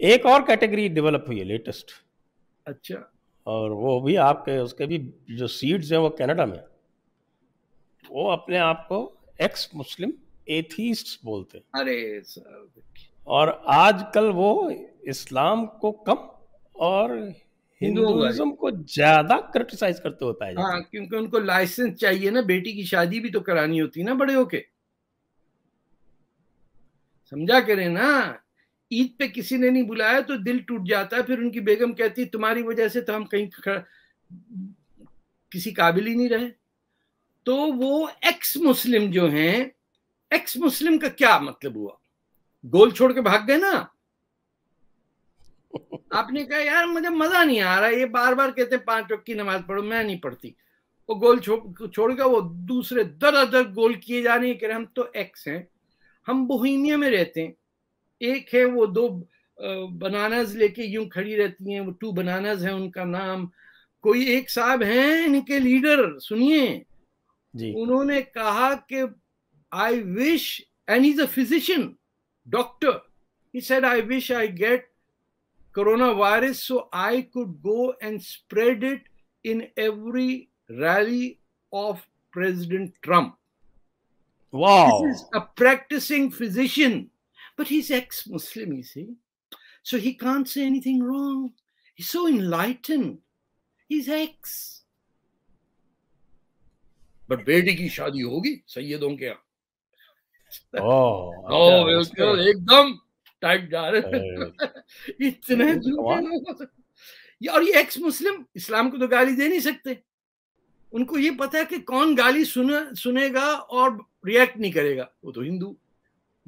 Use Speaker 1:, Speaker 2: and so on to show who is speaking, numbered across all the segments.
Speaker 1: एक और category develop हुई है लेटेस्ट अच्छा और वो भी आपके उसके भी जो सीड्स हैं वो कनाडा में वो अपने आप को एक्स मुस्लिम एथीस्ट बोलते हैं अरे और आजकल वो इस्लाम को कम और
Speaker 2: हिंदुइज्म
Speaker 1: को ज्यादा क्रिटिसाइज करते होता है हाँ, क्योंकि उनको लाइसेंस चाहिए ना बेटी की शादी भी तो करानी होती है ना बड़े होके समझा करे ना ईद पे किसी ने नहीं बुलाया तो दिल टूट जाता है फिर उनकी बेगम कहती तुम्हारी वजह से तो हम कहीं किसी काबिल ही नहीं रहे तो वो एक्स मुस्लिम जो हैं एक्स मुस्लिम का क्या मतलब हुआ गोल छोड़ के भाग गए ना आपने कहा यार मुझे मजा नहीं आ रहा ये बार बार कहते पांच वक्त की नमाज पढ़ो मैं नहीं पढ़ती वो गोल छो, छोड़ गया वो दूसरे दर अदर गोल किए जा रहे हैं कह रहे हम तो एक्स हैं हम बोहिमिया में रहते हैं एक है वो दो बनानाज लेके यू खड़ी रहती हैं वो टू बनानाज है उनका नाम कोई एक साहब हैं इनके लीडर सुनिए उन्होंने कहा कि I wish an is a physician doctor he said I wish I get corona virus so I could go and spread it in every rally of President Trump wow is a practicing physician But he's ex Muslim, you see. So he can't say anything wrong. He's so enlightened. He's ex. But बेटी की शादी होगी सैयदों के यहाँ ओ अच्छा, बिल्कुल अच्छा। एकदम टाइट जा रहे अच्छा। इतने और ये एक्स मुस्लिम इस्लाम को तो गाली दे नहीं सकते उनको ये पता है कि कौन गाली सुने सुनेगा और रिएक्ट नहीं करेगा वो तो हिंदू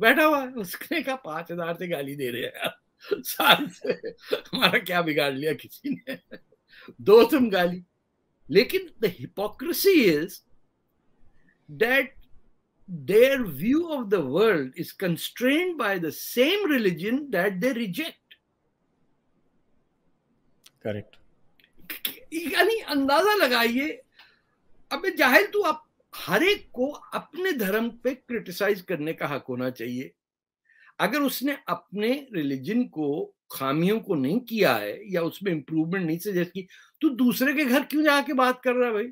Speaker 1: बैठा हुआ है उसने कहा पांच हजार से गाली दे रहे हैं साल से हमारा क्या बिगाड़ लिया किसी ने दो तुम गाली लेकिन the hypocrisy is that their view of the world is constrained by the same religion that they reject correct यानी अंदाजा लगाइए अबे जाहिर तू तो आप हर एक को अपने धर्म पे क्रिटिसाइज करने का हक होना चाहिए अगर उसने अपने रिलीजन को खामियों को नहीं किया है या उसमें इंप्रूवमेंट नहीं सजेस्ट की तो दूसरे के घर क्यों जाके बात कर रहा है भाई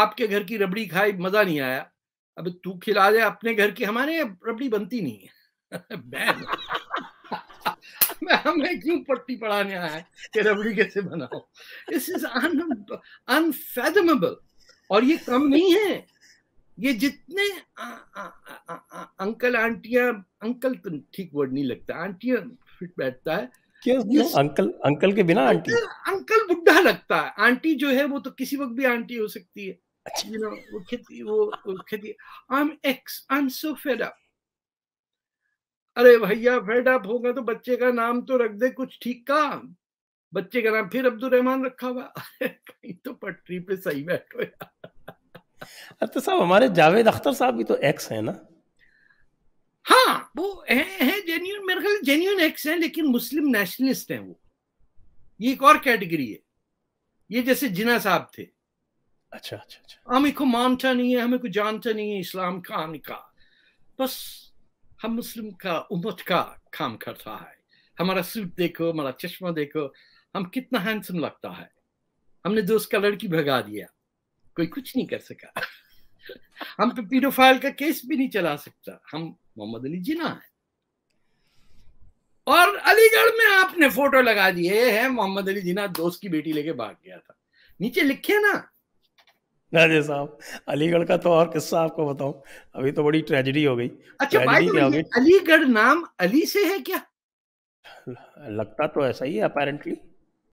Speaker 1: आपके घर की रबड़ी खाई मजा नहीं आया अब तू खिला दे अपने घर की हमारे रबड़ी बनती नहीं है मैं हमें क्यों पट्टी पढ़ाने आया है कि रबड़ी कैसे बनाओ इस इज अनफेदमेबल और ये कम नहीं है ये जितने आ, आ, आ, आ, अंकल आंटिया अंकल तो ठीक वर्ड नहीं लगता आंटिया फिट बैठता है क्यों अंकल अंकल के बिना आंटी अंकल बुढ़ा लगता है आंटी जो है वो तो किसी वक्त भी आंटी हो सकती है अच्छा। वो खेती वो, अरे भैया फेड अप होगा तो बच्चे का नाम तो रख दे कुछ ठीक का बच्चे का नाम फिर अब्दुल रहमान रखा हुआ कहीं तो पटरी पे सही बैठो यार अच्छा साहब हमारे जावेद अख्तर साहब भी तो एक्स है ना हाँ वो है, है जेन्यून मेरे ख्याल जेन्यून एक्स है लेकिन मुस्लिम नेशनलिस्ट हैं वो ये एक और कैटेगरी है ये जैसे जिना साहब थे अच्छा अच्छा अच्छा हमें को मानता नहीं है हमें को जानता नहीं है इस्लाम खान का बस हम मुस्लिम का उम्मत का काम करता है हमारा सूट देखो हमारा चश्मा देखो हम कितना हैंडसम लगता है हमने दोस्त का लड़की भगा दिया कोई कुछ नहीं कर सका हम पे तो पीडोफाइल का केस भी नहीं चला सकता हम मोहम्मद अली जिना है और अलीगढ़ में आपने फोटो लगा दी है मोहम्मद अली जिना दोस्त की बेटी लेके भाग गया था नीचे लिखे ना राजे साहब अलीगढ़ का तो और किस्सा आपको बताऊं अभी तो बड़ी ट्रेजेडी हो गई अच्छा भाई तो अलीगढ़ नाम अली से है क्या लगता तो ऐसा ही है अपेरेंटली